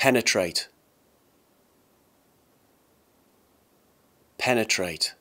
penetrate penetrate